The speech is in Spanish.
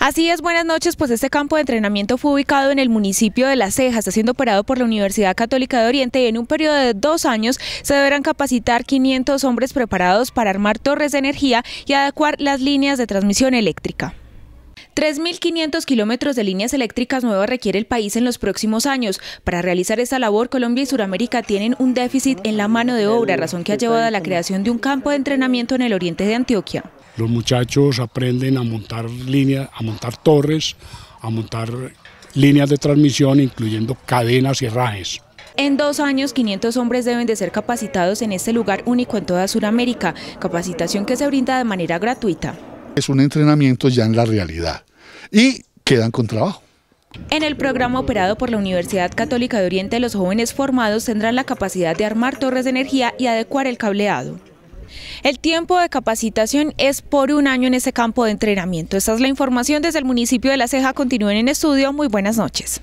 Así es, buenas noches, pues este campo de entrenamiento fue ubicado en el municipio de Las Cejas, está siendo operado por la Universidad Católica de Oriente y en un periodo de dos años se deberán capacitar 500 hombres preparados para armar torres de energía y adecuar las líneas de transmisión eléctrica. 3.500 kilómetros de líneas eléctricas nuevas requiere el país en los próximos años. Para realizar esta labor, Colombia y Sudamérica tienen un déficit en la mano de obra, razón que ha llevado a la creación de un campo de entrenamiento en el oriente de Antioquia. Los muchachos aprenden a montar líneas, a montar torres, a montar líneas de transmisión, incluyendo cadenas y herrajes. En dos años, 500 hombres deben de ser capacitados en este lugar único en toda Sudamérica, capacitación que se brinda de manera gratuita. Es un entrenamiento ya en la realidad y quedan con trabajo. En el programa operado por la Universidad Católica de Oriente, los jóvenes formados tendrán la capacidad de armar torres de energía y adecuar el cableado. El tiempo de capacitación es por un año en ese campo de entrenamiento. Esta es la información desde el municipio de La Ceja. Continúen en estudio. Muy buenas noches.